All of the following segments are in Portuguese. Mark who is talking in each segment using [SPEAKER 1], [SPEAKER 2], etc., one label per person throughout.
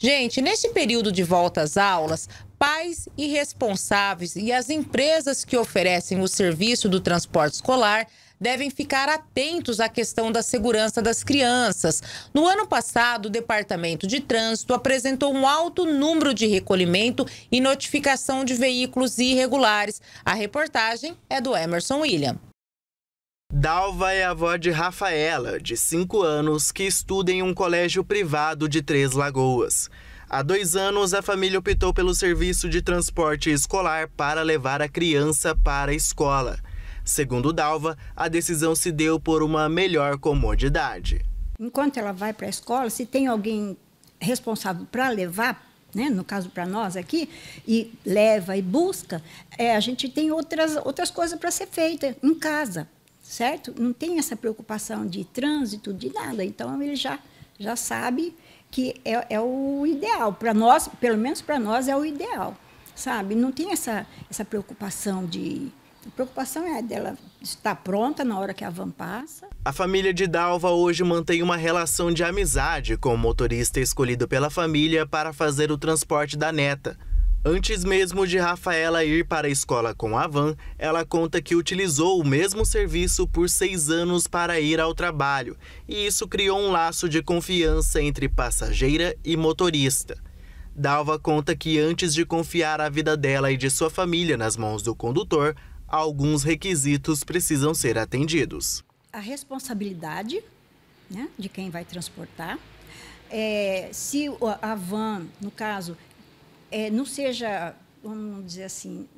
[SPEAKER 1] Gente, neste período de volta às aulas, pais e responsáveis e as empresas que oferecem o serviço do transporte escolar devem ficar atentos à questão da segurança das crianças. No ano passado, o Departamento de Trânsito apresentou um alto número de recolhimento e notificação de veículos irregulares. A reportagem é do Emerson William.
[SPEAKER 2] Dalva é avó de Rafaela, de 5 anos, que estuda em um colégio privado de Três Lagoas. Há dois anos, a família optou pelo serviço de transporte escolar para levar a criança para a escola. Segundo Dalva, a decisão se deu por uma melhor comodidade.
[SPEAKER 3] Enquanto ela vai para a escola, se tem alguém responsável para levar, né, no caso para nós aqui, e leva e busca, é, a gente tem outras, outras coisas para ser feita em casa, certo? Não tem essa preocupação de trânsito, de nada. Então ele já, já sabe que é, é o ideal. Para nós, pelo menos para nós, é o ideal, sabe? Não tem essa, essa preocupação de. A preocupação é dela estar pronta na hora que a van passa.
[SPEAKER 2] A família de Dalva hoje mantém uma relação de amizade com o motorista escolhido pela família para fazer o transporte da neta. Antes mesmo de Rafaela ir para a escola com a van, ela conta que utilizou o mesmo serviço por seis anos para ir ao trabalho, e isso criou um laço de confiança entre passageira e motorista. Dalva conta que antes de confiar a vida dela e de sua família nas mãos do condutor, alguns requisitos precisam ser atendidos.
[SPEAKER 3] A responsabilidade né, de quem vai transportar, é, se a van, no caso, é, não seja, vamos dizer assim,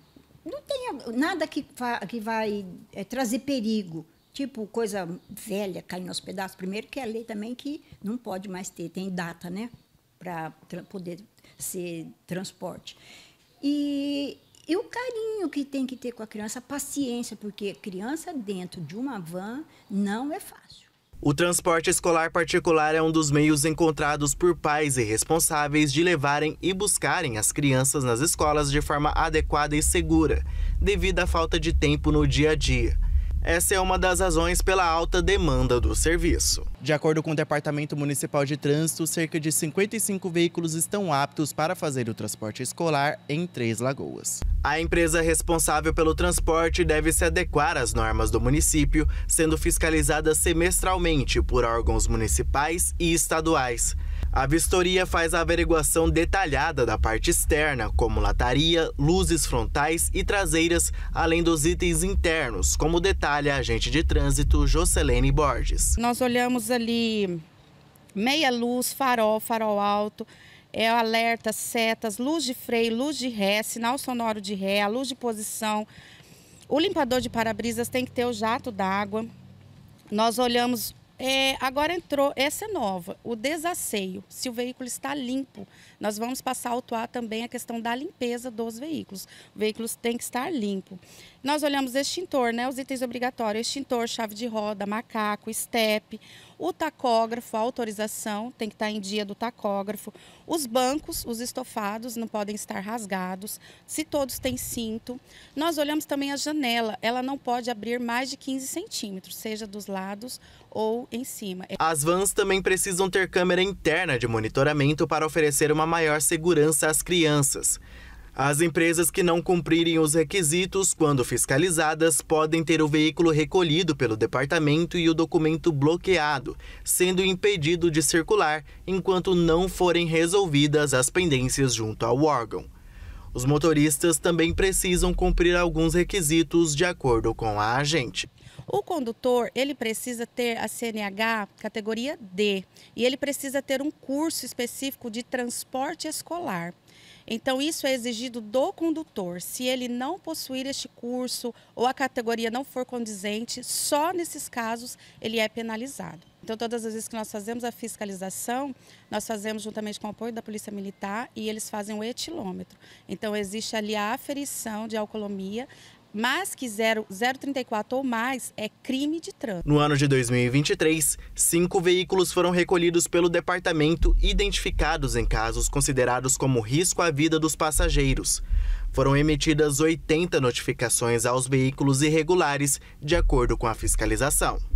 [SPEAKER 3] não tenha nada que, que vai é, trazer perigo. Tipo, coisa velha caindo aos pedaços. Primeiro, que é a lei também que não pode mais ter, tem data, né? Para poder ser transporte. E, e o carinho que tem que ter com a criança, a paciência, porque criança dentro de uma van não é fácil.
[SPEAKER 2] O transporte escolar particular é um dos meios encontrados por pais e responsáveis de levarem e buscarem as crianças nas escolas de forma adequada e segura, devido à falta de tempo no dia a dia. Essa é uma das razões pela alta demanda do serviço. De acordo com o Departamento Municipal de Trânsito, cerca de 55 veículos estão aptos para fazer o transporte escolar em Três Lagoas. A empresa responsável pelo transporte deve se adequar às normas do município, sendo fiscalizada semestralmente por órgãos municipais e estaduais. A vistoria faz a averiguação detalhada da parte externa, como lataria, luzes frontais e traseiras, além dos itens internos, como detalha a agente de trânsito Jocelene Borges.
[SPEAKER 1] Nós olhamos ali meia luz, farol, farol alto, é alerta, setas, luz de freio, luz de ré, sinal sonoro de ré, luz de posição. O limpador de para-brisas tem que ter o jato d'água. Nós olhamos é, agora entrou, essa é nova, o desasseio. Se o veículo está limpo, nós vamos passar a atuar também a questão da limpeza dos veículos. veículos têm tem que estar limpo. Nós olhamos extintor, né? Os itens obrigatórios, extintor, chave de roda, macaco, estepe o tacógrafo, a autorização tem que estar em dia do tacógrafo, os bancos, os estofados não podem estar rasgados, se todos têm cinto. Nós olhamos também a janela, ela não pode abrir mais de 15 centímetros, seja dos lados ou em cima.
[SPEAKER 2] As vans também precisam ter câmera interna de monitoramento para oferecer uma maior segurança às crianças. As empresas que não cumprirem os requisitos, quando fiscalizadas, podem ter o veículo recolhido pelo departamento e o documento bloqueado, sendo impedido de circular enquanto não forem resolvidas as pendências junto ao órgão. Os motoristas também precisam cumprir alguns requisitos de acordo com a agente. O condutor,
[SPEAKER 1] ele precisa ter a CNH categoria D e ele precisa ter um curso específico de transporte escolar. Então, isso é exigido do condutor. Se ele não possuir este curso ou a categoria não for condizente, só nesses casos ele é penalizado. Então, todas as vezes que nós fazemos a fiscalização, nós fazemos juntamente com o apoio da Polícia Militar e eles fazem o etilômetro. Então, existe ali a aferição de alcoolomia, mas que 0, 034 ou mais é crime de trânsito. No
[SPEAKER 2] ano de 2023, cinco veículos foram recolhidos pelo departamento identificados em casos considerados como risco à vida dos passageiros. Foram emitidas 80 notificações aos veículos irregulares, de acordo com a fiscalização.